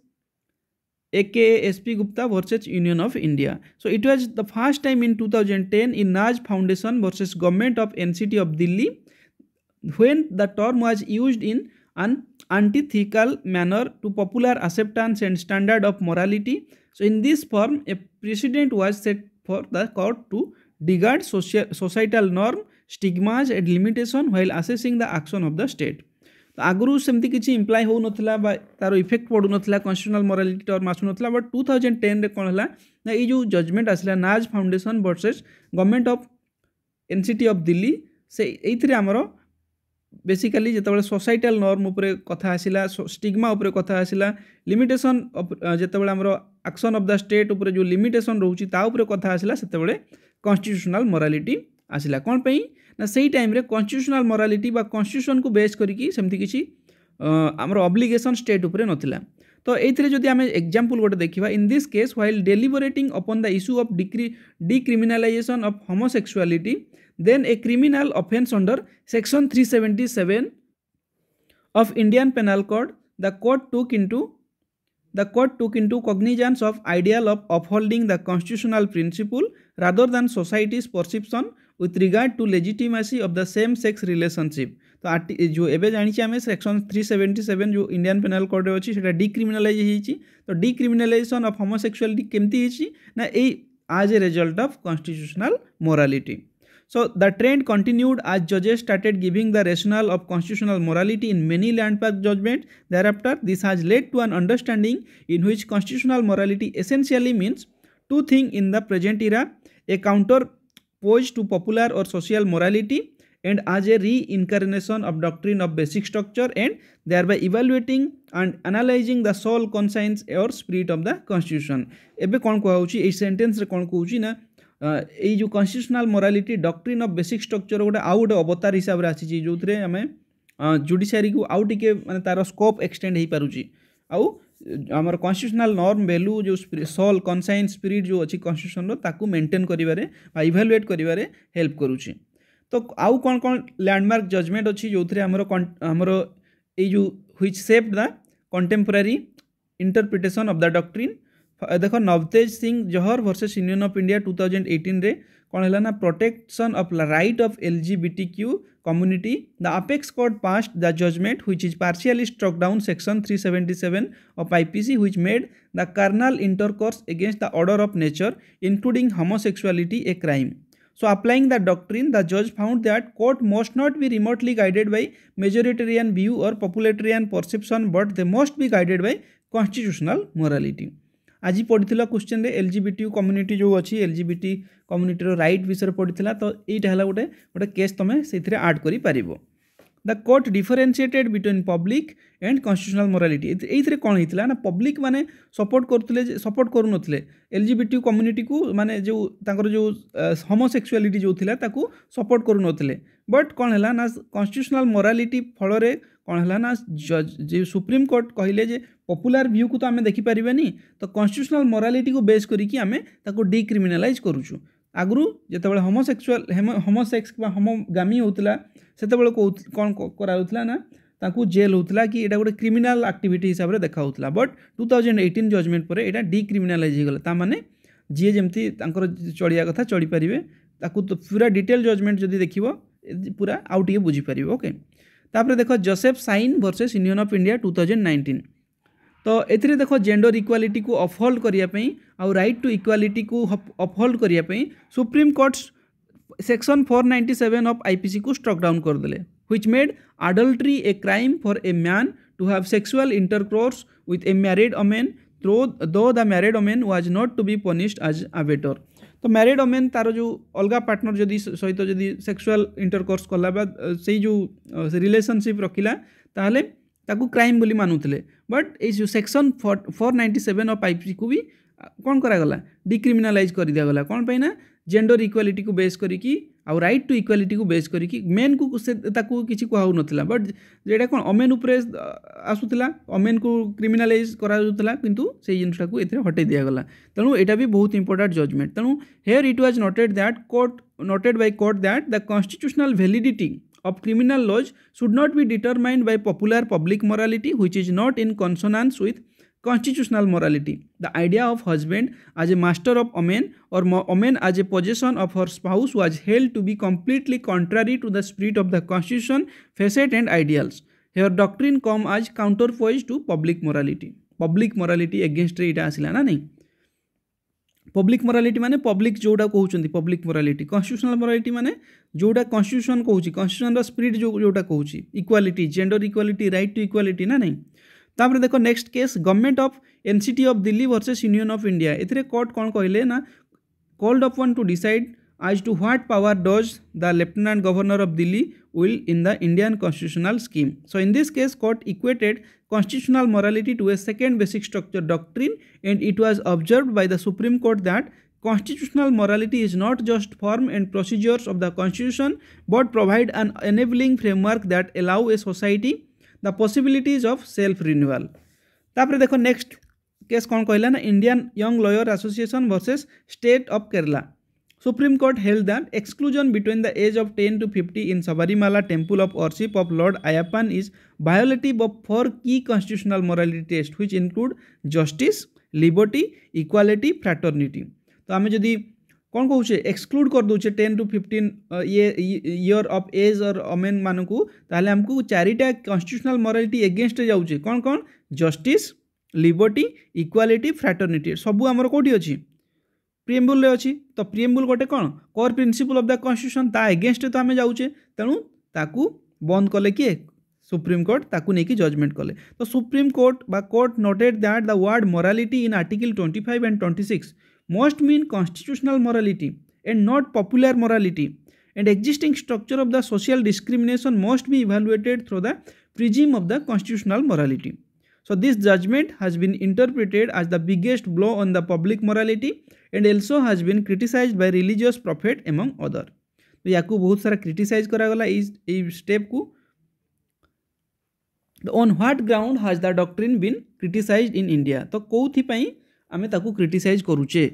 aka SP Gupta versus Union of India. So it was the first time in 2010 in Naj Foundation versus Government of NCT of Delhi when the term was used in an antithetical manner to popular acceptance and standard of morality. So in this form a precedent was set for the court to regard social, societal norm stigmas and limitation while assessing the action of the state ତ ଆଗରୁ ସେମିତି କିଛି imply ହେଉନଥିଲା ବା ତା'ର effect ପଡ଼ୁନଥିଲା constitutional morality term ଆସୁନଥିଲା but two thousand ଟେନ୍ରେ କ'ଣ ହେଲା ନା ଏଇ ଯେଉଁ ଜଜମେଣ୍ଟ ଆସିଲା Naz Foundation versus government of NCT of Delhi ସେ ଏଇଥିରେ ଆମର ବେସିକାଲି ଯେତେବେଳେ ସୋସାଇଟାଲ୍ ନର୍ମ ଉପରେ କଥା ଆସିଲା ଷ୍ଟିଗ୍ମା ଉପରେ କଥା ଆସିଲା ଲିମିଟେସନ୍ ଯେତେବେଳେ ଆମର ଆକ୍ସନ୍ ଅଫ୍ ଦ ଷ୍ଟେଟ୍ ଉପରେ ଯେଉଁ ଲିମିଟେସନ୍ ରହୁଛି ତା ଉପରେ କଥା ଆସିଲା ସେତେବେଳେ କନଷ୍ଟିଟ୍ୟୁସନାଲ୍ ମୋରାଲିଟି ଆସିଲା କ'ଣ ପାଇଁ ନା ସେଇ ଟାଇମ୍ରେ କନଷ୍ଟିଟ୍ୟୁସନାଲ୍ ମୋରାଲିଟି ବା କନଷ୍ଟିଟ୍ୟୁସନ୍କୁ ବେସ୍ କରିକି ସେମିତି କିଛି ଆମର ଅବ୍ଲିଗେସନ୍ ଷ୍ଟେଟ୍ ଉପରେ ନଥିଲା ତ ଏଇଥିରେ ଯଦି ଆମେ ଏକ୍ଜାମ୍ପଲ୍ ଗୋଟେ ଦେଖିବା in this case while deliberating upon the issue of decri decriminalisation of homosexuality then a criminal offence under section three seventy seven of Indian penal code the court took into the court took into cognisance of ideal of upholding the constitutional principle rather than society's perception with regard to legitimacy of the same sex relationship तो जो एवं जानी आम section three seventy seven जो Indian penal code अच्छी से डिक्रिमिनालाइज तो डिक्रिमिनालाइजेसन of होमोसेक्सुआलिटी केमती ना ये as a result of constitutional morality. So the trend continued as judges started giving the rationale of constitutional morality in many landmark judgments. Thereafter, this has led to an understanding in which constitutional morality essentially means two things in the present era, a counter pose to popular और social morality and as a reincarnation of doctrine of basic structure and thereby evaluating and analyzing the soul conscience or spirit of the constitution ebe kon ko hauchi ei sentence re kon ko hauchi na ei jo constitutional morality doctrine of basic structure gote au gote avatar hisab re asichi jouthre ame judiciary ku au tike mane taro scope extend hei paruchi au ଆମର constitutional norm value ଯେଉଁ soul conscience spirit ଯେଉଁ ଅଛି କନଷ୍ଟିଟ୍ୟୁସନର ତାକୁ maintain କରିବାରେ ବା evaluate କରିବାରେ help କରୁଛି ତ ଆଉ କ'ଣ କ'ଣ ଲ୍ୟାଣ୍ଡମାର୍କ ଜଜମେଣ୍ଟ ଅଛି ଯେଉଁଥିରେ ଆମର ଆମର ଏଇ ଯେଉଁ which set the contemporary interpretation of the doctrine ଦେଖ Navtej Singh Johar versus union of India two thousand ଏଇଟିନ୍ରେ कौन है ना protection of right of L G B T Q community the apex court pass the judgement हुई is partially struck down section 377 of IPC which made the carnal intercourse against the order of nature including homosexuality a crime so applying the doctrine the judge found that court must not be remotely guided by majoritarian view or popularitarian perception but they must be guided by constitutional morality ଆଜି ପଡ଼ିଥିଲା କୋଶ୍ଚିନ୍ରେ L G B T community ଯେଉଁ ଅଛି L G B T କମ୍ୟୁନିଟିର right ବିଷୟରେ ପଡ଼ିଥିଲା ତ ଏଇଟା ହେଲା ଗୋଟେ ଗୋଟେ କେସ୍ ତୁମେ ସେଥିରେ ଆଡ଼୍ କରିପାରିବ the court differentiated between public and constitutional morality ଏଇଥିରେ କ'ଣ ହେଇଥିଲା ନା ପବ୍ଲିକ୍ ମାନେ ସପୋର୍ଟ କରୁଥିଲେ ସପୋର୍ଟ କରୁନଥିଲେ ଏଲ୍ ଜି ବି ଟି କମ୍ୟୁନିଟିକୁ ମାନେ ଯେଉଁ ତାଙ୍କର ଯେଉଁ ହୋମୋସେକ୍ସୁଆଲିଟି ଯେଉଁ ଥିଲା ତାକୁ ସପୋର୍ଟ କରୁନଥିଲେ ବଟ୍ କ'ଣ ହେଲା ନା କନଷ୍ଟିଚ୍ୟୁସନାଲ୍ ମୋରାଲିଟି ଫଳରେ କ'ଣ ହେଲା ନା ସୁପ୍ରିମକୋର୍ଟ କହିଲେ ଯେ ପପୁଲାର ଭ୍ୟୁକୁ ତ ଆମେ ଦେଖିପାରିବାନି ତ କନଷ୍ଟିଟ୍ୟୁସନାଲ ମୋରାଲିଟିକୁ ବେସ୍ କରିକି ଆମେ ତାକୁ ଡିକ୍ରିମିନାଲାଇଜ୍ କରୁଛୁ ଆଗରୁ ଯେତେବେଳେ ହୋମୋସେକ୍ସୁଆଲ୍ ହୋମୋସେକ୍ସ ବା ହୋମୋଗାମୀ ହେଉଥିଲା ସେତେବେଳେ କ'ଣ କରାଯାଉଥିଲା ନା ତାଙ୍କୁ ଜେଲ୍ ହେଉଥିଲା କି ଏଇଟା ଗୋଟେ କ୍ରିମିନାଲ ଆକ୍ଟିଭିଟି ହିସାବରେ ଦେଖାହେଉଥିଲା but two thousand eighteen judgement ପରେ ଏଇଟା ଡିକ୍ରିମିନାଲାଇଜ୍ ହୋଇଗଲା ତାମାନେ ଯିଏ ଯେମିତି ତାଙ୍କର ଚଳିବା କଥା ଚଳିପାରିବେ ତାକୁ ପୁରା ଡିଟେଲ୍ ଜଜମେଣ୍ଟ ଯଦି ଦେଖିବ ପୁରା ଆଉ ଟିକେ ବୁଝିପାରିବ ଓକେ तापर देख Joseph Shine versus Union of India two तो एथेरे देख जेंडर इक्वालिटी को अफहोल्ड करने आउ राइट टू इक्वालिटी को अफहोल्ड करने Supreme Court section four ninety seven of IPC को स्ट्रक डाउन करदे which made adultery a crime for a man to have sexual intercourse with a married woman through though the married woman was not to be punish as a তো married women ତା'ର ଯେଉଁ ଅଲଗା partner ଯଦି ସହିତ ଯଦି sexual ଇଣ୍ଟରକୋର୍ସ କଲା ବା ସେଇ ଯେଉଁ ରିଲେସନସିପ୍ ରଖିଲା ତାହେଲେ ତାକୁ କ୍ରାଇମ୍ ବୋଲି ମାନୁଥିଲେ ବଟ୍ ଏଇ ଯେଉଁ section four ninety seven of ଆଇପିସିକୁ ବି କ'ଣ କରାଗଲା ଡିକ୍ରିମିନାଲାଇଜ୍ କରିଦିଆଗଲା କ'ଣ ପାଇଁ ନା ଜେଣ୍ଡର ଇକ୍ୱାଲିଟିକୁ ବେସ୍ କରିକି आउ रईट टू इक्वालिटी को बेस् करी मेन को किसी कहा ना बट जेटा कौन अमेन आसूला अमेन को क्रिमिनालाइज करा कि जिनसा को ये हटे दिगला तेणु यहाँ भी बहुत इंपोर्टाट जजमेंट तेणु here it was noted that court noted by court that the constitutional validity of criminal laws should not be determined by popular public morality which is not in consonance with constitutional morality the idea of husband as a master of woman or woman as a possession of her spouse was held to be completely contrary to the spirit of the constitution facet and ideals her doctrine come as counterpoise to public morality public morality against रे इटा आसला ना नहीं public मोरालीटी माने public जोड़ा कहते public मोरालीटी constitutional मोरालीटी माने जोड़ा कन्स्टिट्यूशन कहूँ कन्स्टिट्यूशन स्पिरिट जो जोटा कहूँ equality gender equality right to equality ना नहीं ତାପରେ ଦେଖ next case government of NCT of Delhi versus union of India ଏଥିରେ କୋର୍ଟ କ'ଣ କହିଲେ ନା called upon to decide as to what power does the lieutenant governor of Delhi will in the Indian constitutional scheme. So in this case court equated constitutional morality to a second basic structure doctrine and it was observed by the Supreme Court that constitutional morality is not just form and procedures of the constitution but provide an enabling framework that allow a society the possibilities of self renewal तापर देख next case कौन कहला ना Indian young lawyer association versus state of Kerala supreme court held that exclusion between the age of ten to fifty in Sabarimala temple of worship of lord Ayyappan is violative of four key constitutional morality test which include justice liberty equality fraternity तो आम जदि କ'ଣ କହୁଛେ exclude କରିଦେଉଛେ ten to fifteen ଇଏ year of age or women ମାନଙ୍କୁ ତାହେଲେ ଆମକୁ ଚାରିଟା କନଷ୍ଟିଟ୍ୟୁସନାଲ୍ ମରାଲିଟି ଏଗେନଷ୍ଟରେ ଯାଉଛି କ'ଣ କ'ଣ ଜଷ୍ଟିସ୍ ଲିବର୍ଟି ଇକ୍ୱାଲିଟି ଫ୍ରାଟର୍ନିଟି ସବୁ ଆମର କେଉଁଠି ଅଛି ପ୍ରିଏମ୍ବୁଲ୍ରେ ଅଛି ତ ପ୍ରିଏମ୍ବୁଲ୍ ଗୋଟେ କ'ଣ core principle of the constitution ତା ଏଗେନଷ୍ଟରେ ତ ଆମେ ଯାଉଛେ ତେଣୁ ତାକୁ ବନ୍ଦ କଲେ କିଏ ସୁପ୍ରିମକୋର୍ଟ ତାକୁ ନେଇକି ଜଜ୍ମେଣ୍ଟ କଲେ ତ ସୁପ୍ରିମକୋର୍ଟ ବା court noted that the word morality in article twenty five and twenty six must mean constitutional morality and not popular morality and existing structure of the social discrimination must be evaluated through the prism of the constitutional morality. So this judgment has been interpreted as the biggest blow on the public morality and also has been criticized by religious prophet among other. तो या बहुत सारा criticise करागला step को on what ground has the doctrine been criticised in India तो कौपाई आम ताकू करुचे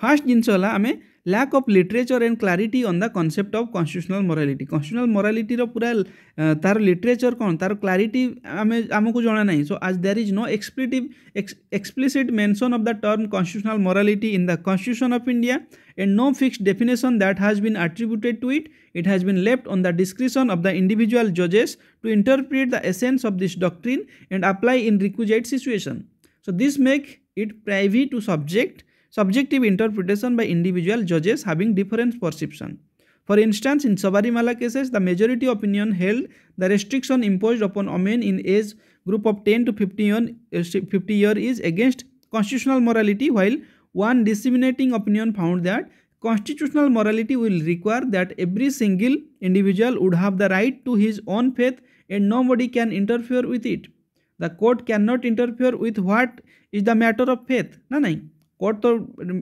फास्ट जिनस आम lack of literature and clarity on the concept of constitutional morality constitutional मोरालीटर पूरा तार लिटरेचर कौन तार क्लारीट आम आमको जना ना so as there is no expletive explicit mention of the term constitutional morality in the constitution of India and no fix definition that has been attributed to it it has been left on the discretion of the individual judges to interpret the essence of this doctrine and apply in requisite situation So this makes it privy to subject subjective interpretation by individual judges having different perception. For instance, in Sabarimala cases, the majority opinion held the restriction imposed upon women in age group of 10 to eh, 50 year is against constitutional morality while one disseminating opinion found that constitutional morality will require that every single individual would have the right to his own faith and nobody can interfere with it. The court can not interfere with what is the matter of faith ନା ନାହିଁ court ତ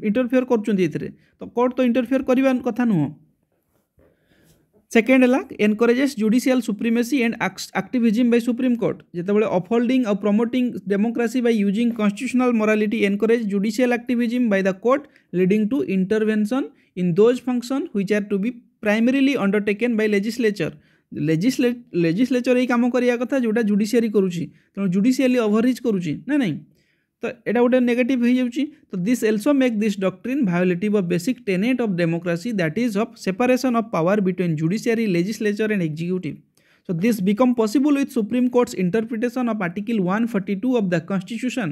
ଇଣ୍ଟରଫିଅର୍ କରୁଛନ୍ତି ଏଥିରେ ତ court ତ ଇଣ୍ଟରଫିଅର୍ କରିବା କଥା ନୁହଁ ସେକେଣ୍ଡ ହେଲା encourages judicial supremacy and activism by supreme court ଯେତେବେଳେ ଅଫୋଲ୍ଡିଂ ଆଉ promoting democracy by using constitutional morality encourage judicial activism by the court leading to intervention in those function which are to be primarily undertaken by legislature ଲେଜିସ୍ଲେ legislature ଏଇ କାମ କରିବା କଥା ଯେଉଁଟା judiciary କରୁଛି ତେଣୁ ଜୁଡ଼ିସିଆଲି ଓଭରରିଚ୍ କରୁଛି ନା ନାହିଁ ତ ଏଇଟା ଗୋଟେ ନେଗେଟିଭ୍ ହେଇଯାଉଛି ତ this also make this doctrine violative of basic tenet of democracy that is of separation of power between judiciary legislature and executive So this become possible with Supreme Court's interpretation of Article 142 of the Constitution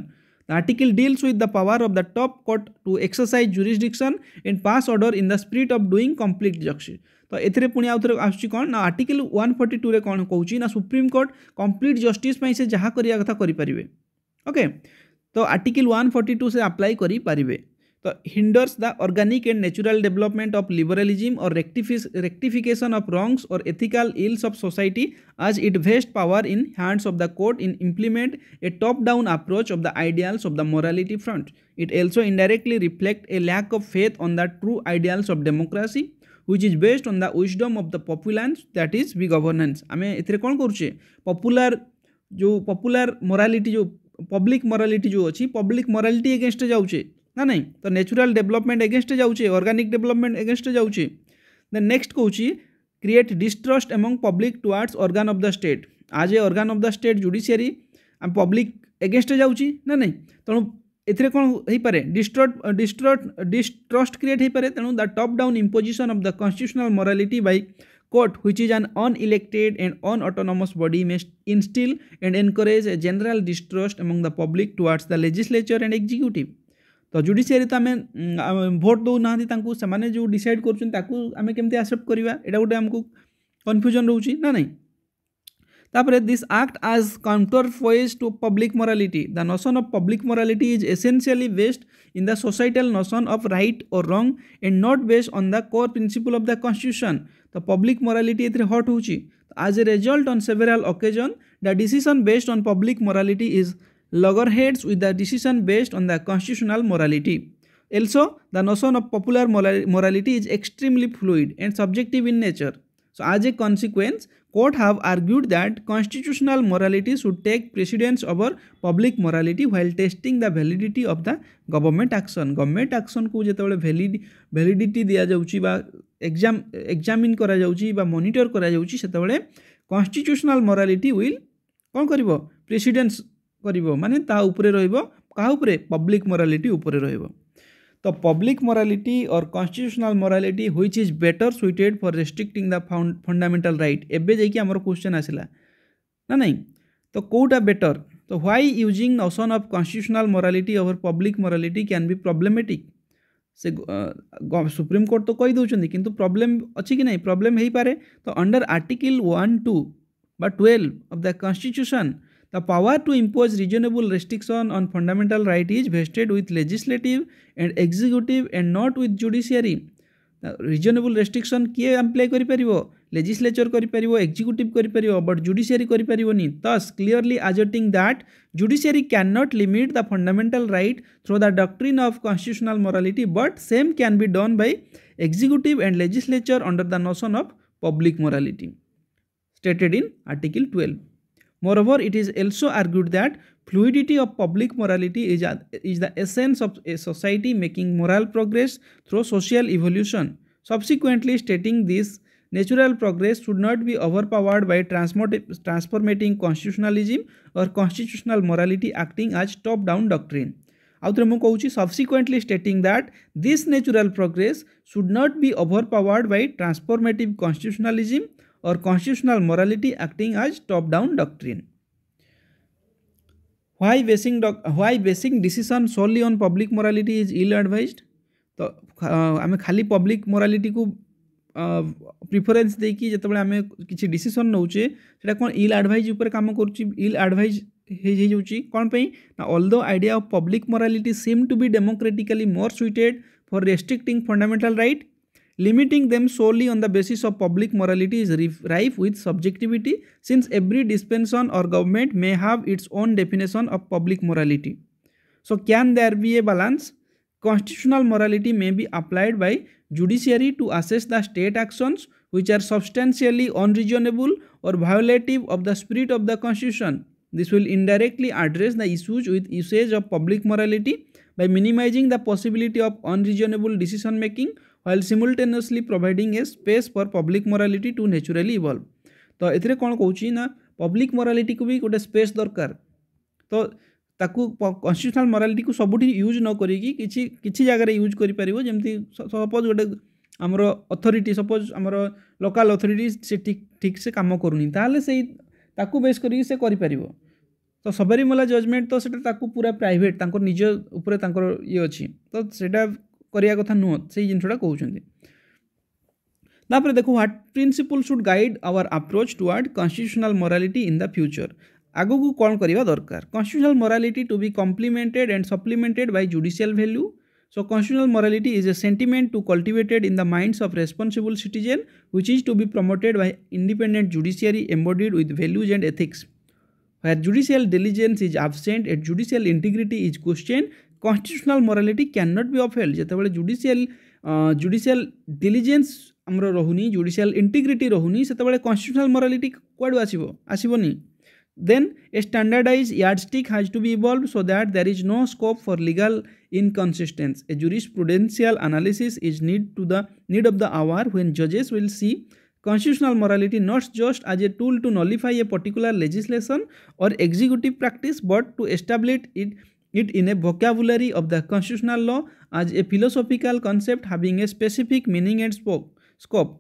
The article deals with the power of the top court to exercise jurisdiction and pass order in the spirit of doing complete justice. तो ଏଥିରେ ପୁଣି ଆଉ ଥରେ ଆସୁଛି ना article article one forty ଟୁରେ କ'ଣ କହୁଛି ନା ସୁପ୍ରିମକୋର୍ଟ କମ୍ପ୍ଲିଟ୍ ଜଷ୍ଟିସ୍ ପାଇଁ ସେ ଯାହା କରିବା କଥା କରିପାରିବେ ओके तो आर्टिकल ୱାନ୍ ଫର୍ଟି ଟୁ ସେ ଆପ୍ଲାଏ କରିପାରିବେ तो hinders the organic and natural development of liberalism और रेक्टिफिकेशन ऑफ रॉन्ग्स और ethical ills of society as it vest power in hands of the court in implement a top down approach of the ideals of the morality front it also indirectly reflect a lack of faith on the true ideals of democracy which is based on the wisdom of the populace that is we governance आम ए कौन करुचे popular जो popular morality जो public morality जो अच्छी public morality against जाऊे ନା ନାହିଁ ତ ନ୍ୟାଚୁରାଲ୍ ଡେଭଲପମେଣ୍ଟ ଏଗେନଷ୍ଟରେ ଯାଉଛି ଅର୍ଗାନିକ୍ ଡେଭଲପମେଣ୍ଟ ଏଗେନଷ୍ଟରେ ଯାଉଛି ଦେନ୍ ନେକ୍ସଟ କହୁଛି କ୍ରିଏଟ୍ ଡିଷ୍ଟ୍ରଷ୍ଟ ଏବଂ public towards organ of the state as a organ of the state judiciary ଆମ ପବ୍ଲିକ୍ ଏଗେନଷ୍ଟରେ ଯାଉଛି ନା ନାହିଁ ତେଣୁ ଏଥିରେ କ'ଣ ହେଇପାରେ ଡିଷ୍ଟ୍ରଟ ଡିଷ୍ଟ୍ରଟ ଡିଷ୍ଟ୍ରଷ୍ଟ କ୍ରିଏଟ୍ ହେଇପାରେ ତେଣୁ the top down imposition of the constitutional morality by court court is an an unelected and unautonomous body must instill and encourage a general distrust among the public towards the legislature and executive ତ judiciary ତ ଆମେ vote ଦେଉନାହାନ୍ତି ତାଙ୍କୁ ସେମାନେ ଯେଉଁ decide କରୁଛନ୍ତି ତାକୁ ଆମେ କେମିତି ଆକ୍ସେପ୍ଟ କରିବା ଏଇଟା ଗୋଟେ ଆମକୁ କନଫ୍ୟୁଜନ୍ ରହୁଛି ନା ନାହିଁ ତାପରେ this act as counterpoise to public morality the notion of public morality is essentially based in the societal notion of right ଓ wrong and not based on the core principle of the constitution ତ public morality ଏଥିରେ ହଟ୍ ହେଉଛି as a result on several occasions the decision based on public morality is loggerheads with the decision based on the constitutional morality. Also, the notion of popular morality is extremely fluid and subjective in nature. So, as a consequence, court have argued that constitutional morality should take precedence over public morality while testing the validity of the government action. Government action को जेतबेले valid validity दिया जाउची बा exam examine करा जाउची बा monitor करा जाउची सेतबेले constitutional morality will कौन करिबो precedence କରିବ ମାନେ ତାହା ଉପରେ ରହିବ କାହା ଉପରେ ପବ୍ଲିକ୍ ମୋରାଲିଟି ଉପରେ ରହିବ ତ public morality or constitutional morality which is better suited for restricting the fundamental right ଏବେ ଯାଇକି ଆମର କ୍ୱେଶ୍ଚନ୍ ଆସିଲା ନା ନାହିଁ ତ କେଉଁଟା ବେଟର୍ ତ why using notion of constitutional morality over public morality can be problematic ସେ ସୁପ୍ରିମକୋର୍ଟ ତ କହିଦେଉଛନ୍ତି କିନ୍ତୁ ପ୍ରୋବ୍ଲେମ୍ ଅଛି କି ନାହିଁ ପ୍ରୋବ୍ଲେମ୍ ହୋଇପାରେ ତ ଅଣ୍ଡର୍ ଆର୍ଟିକିଲ୍ ୱାନ୍ ଟୁ ବା twelve of the constitution The power to impose reasonable restriction on fundamental right is vested with legislative and executive and not with judiciary. The Reasonable restriction kye apply kari paribo? Legislature kari paribo, executive kari paribo, but judiciary kari paribo ni. Thus, clearly asserting that judiciary cannot limit the fundamental right through the doctrine of constitutional morality, but same can be done by executive and legislature under the notion of public morality. Stated in Article 12. Moreover, it is also argued that fluidity of public morality is, a, is the essence of a society making moral progress through social evolution. Subsequently, stating this, natural progress should not be overpowered by transforming constitutionalism or constitutional morality acting as top-down doctrine. आउथରେ ମୁଁ କହୁଛି subsequently stating that this natural progress should not be overpowered by transformative constitutionalism और constitutional morality acting as top down doctrine. Why basing why basing decision solely on public morality is ill advise तो आम uh, खाली public morality को preference कि जिते आम किसी decision नौचे से कौन इल आडभाइज उपर कम कर इल आडभाइज कौन ना all the idea of public morality seem to be democratically more suited for restricting fundamental right Limiting them solely on the basis of public morality is rife with subjectivity since every dispensation or government may have its own definition of public morality. So can there be a balance? Constitutional morality may be applied by judiciary to assess the state actions which are substantially unreasonable or violative of the spirit of the constitution. This will indirectly address the issues with usage of public morality by minimizing the possibility of unreasonable decision making while simultaneously providing a space for public morality to naturally evolve तो ये कौन कौन ना public मोरालीटी को भी गोटे space दरकार तो कन्स्टिट्यूशनाल मराली को सबुठ यूज न कर किसी जगार यूज करमी सपोज गोटे आमर अथरीटी सपोज आमर लोकाल अथरीटी से ठीक ठीक से कम कर बेस कर तो मला जजमेंट तो पूरा प्राइवेट निज उपरे ये अच्छी तो सीटा କରିବା କଥା ନୁହଁ ସେଇ ଜିନିଷଟା କହୁଛନ୍ତି ତାପରେ ଦେଖ what principle should guide our approach toward constitutional morality in the future ଆଗକୁ କ'ଣ କରିବା ଦରକାର constitutional morality to be complemented and supplemented by judicial value So constitutional morality is a sentiment to cultivated in the minds of responsible citizen which is to be promoted by independent judiciary embodied with values and ethics. Where judicial diligence is absent and judicial integrity is questioned, constitutional morality can not be upheld যেতবে judicial judicial diligence ଆମର ରହୁନି judicial integrity ରହୁନି ସେତେବେଳେ କନଷ୍ଟିଟ୍ୟୁସନାଲ୍ morality କୁଆଡ଼ୁ ଆସିବ ଆସିବନି then a standardize yardstick has to be evolve so that there is no scope for legal inconsistency a jurisprudential analysis is need to the need of the hour when ଜଜେସ୍ will see constitutional morality not just as a tool to nullify a particular legislation or executive practice but to establish it it in a vocabulary of the constitutional law as a philosophical concept having a specific meaning and scope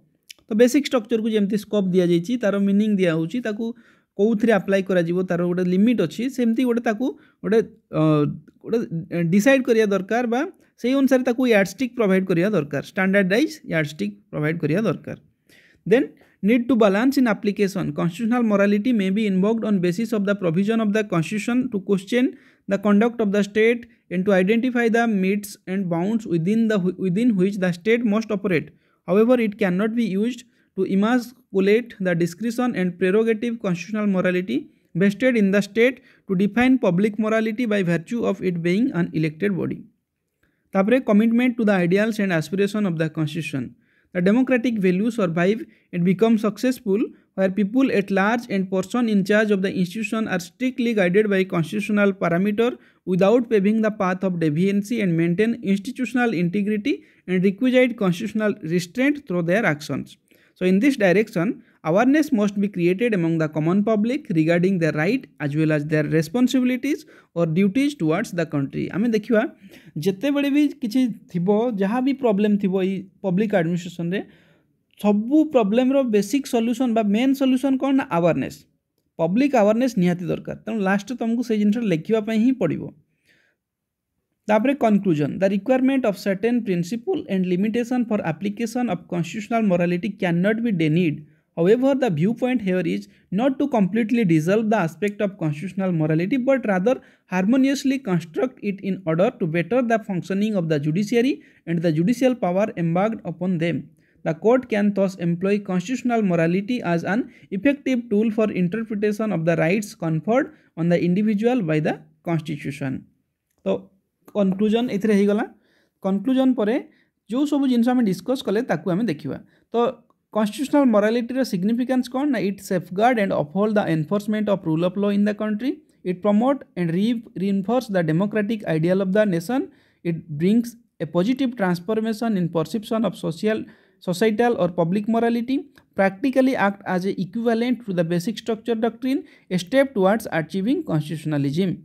तो basic structure को जमी scope दि जाइए तार meaning दिखाई कौथे apply कर तार गोटे limit अच्छी सेमती गोटे गोटे गोटे डिसाइड करा दरकार से अनुसार यार्डस्टिक प्रोभाइड करा दरकार स्टाडार्डाइज यार्डस्टिक प्रोभाइड करा दरकार then need to balance in application constitutional morality may be invoked on basis of the provision of the constitution to question the conduct of the state and to identify the metes and bounds within, the, within which the state must operate. However, it cannot be used to emasculate the discretion and prerogative constitutional morality vested in the state to define public morality by virtue of it being an elected body. The commitment to the ideals and aspirations of the constitution. The democratic values survive and become successful where people at large and person in charge of the institution are strictly guided by constitutional parameter without paving the path of deviancy and maintain institutional integrity and requisite constitutional restraint through their actions. So in this direction, awareness must must created created the the public public the their right as as as their और or duties the country आम देखा जिते बड़े भी किसी थिबो जहाँ भी प्रॉब्लम थी ई पब्लिक एडमिनिस्ट्रेशन रे सबु प्रॉब्लम रो बेसिक सॉल्यूशन बा मेन सॉल्यूशन ना अवेयरनेस पब्लिक अवेयरनेस निहाती दरकार तेणु लास्ट तुमको तो से जिन लिखापी ही पड़ो तापर conclusion the requirement of certain principle and limitation for application of constitutional morality can not be denied However, the viewpoint here is not to completely dissolve the aspect of constitutional morality but rather harmoniously construct it in order to better the functioning of the judiciary and the judicial power embarked upon them. The court can thus employ constitutional morality as an effective tool for interpretation of the rights conferred on the individual by the constitution. So, conclusion एथिरे हेगला conclusion परे जो सब जिनस आम discuss कले ताकू आम देखा तो Constitutional moralityର significance କ'ଣ it safeguard and uphold the enforcement of rule of law in the country. It promote and re reinforce the democratic ideal of the nation. It brings a positive transformation in perception of social, societal or public morality. Practically act as a equivalent to the basic structure doctrine, a step towards achieving constitutionalism.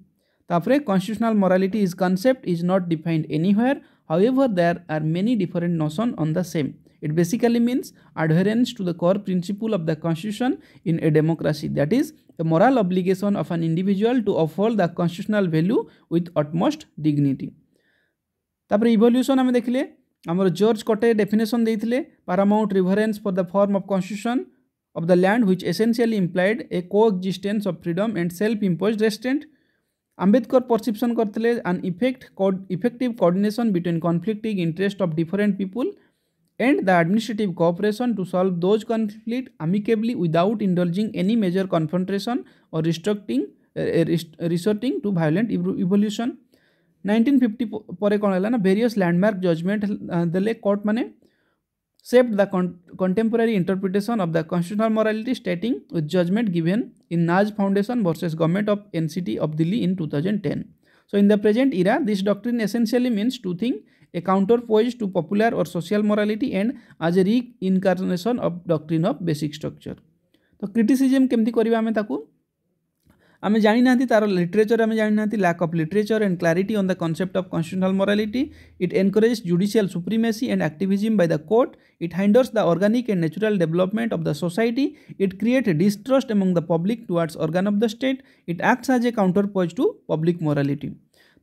Therefore, constitutional morality is concept is not defined anywhere however there are many different notions on the same It basically means adherence to the core principle of the constitution in a democracy. That is the moral obligation of an individual to uphold the constitutional value with utmost dignity. তারপরে ইভল্ୟୁସନ୍ ଆମେ ଦେଖିଲେ ଆମର George Grote definition ଦେଇଥିଲେ paramount reverence for the form of constitution of the land which essentially implied a co existence of freedom and self impose restraint Ambedkar perception କରିଥିଲେ an effect effective coordination between conflicting interest of different people and the administrative cooperation to solve those conflict amicably without indulging any major confrontation और restricting resorting to violent evolution nineteen fifty पर कौन है ना various landmark judgement the court मैंने सेफ्ट the contemporary interpretation of the constitutional morality stating with judgement given in Naz foundation versus government of N of Delhi in two thousand ten so in the present era this doctor in essentially means two thing a counterpoise to popular or social morality and as a reincarnation of doctrine of basic structure तो criticism केमती करवा आम आम जाणी ना तार literature आम जाना lack of literature and clarity on the concept of constitutional morality it encourage judicial supremacy and activism by the court it hinders the organic and natural development of the society it create distrust among the public towards organ of the state it acts as a counterpoise to public morality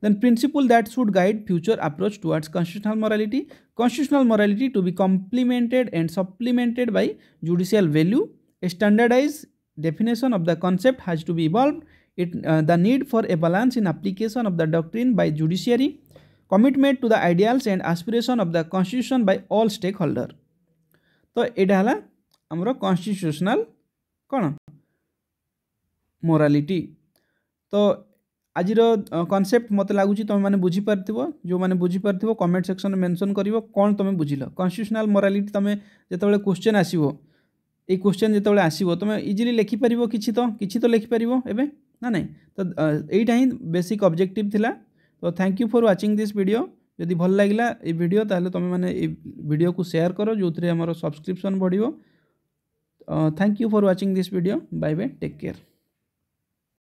Then principle that should guide future approach towards constitutional morality. Constitutional morality to be complemented and supplemented by judicial value. A standardized definition of the concept has to be evolved. It, uh, the need for a balance in application of the doctrine by judiciary. Commitment to the ideals and aspiration of the constitution by all stakeholder. তো এটা হল हमरो কনস্টিট্যুশনাল କ'ଣ morality तो आज concept मत लगुच तुम्हें बुझीपार जो मैंने बुझीपार कमेंट सेक्शन में मेनसन कर कौन तुम बुझ कन्स्टिट्यूशनाल मराली तुम जो क्वेश्चन आसव ये क्वेश्चन जो आसो तुम इजिली लिखिपार कि तो किसी तो लिखिपार एवे ना ना तो यहीटा ही बेसिक अब्जेक्टिव थी तो thank you for watching this video जदि भल लगला ये भिडियो मैंने भिडियो को सेयार कर जो थे आम सब्सक्रिपन बढ़ thank you for watching this video bye bye take care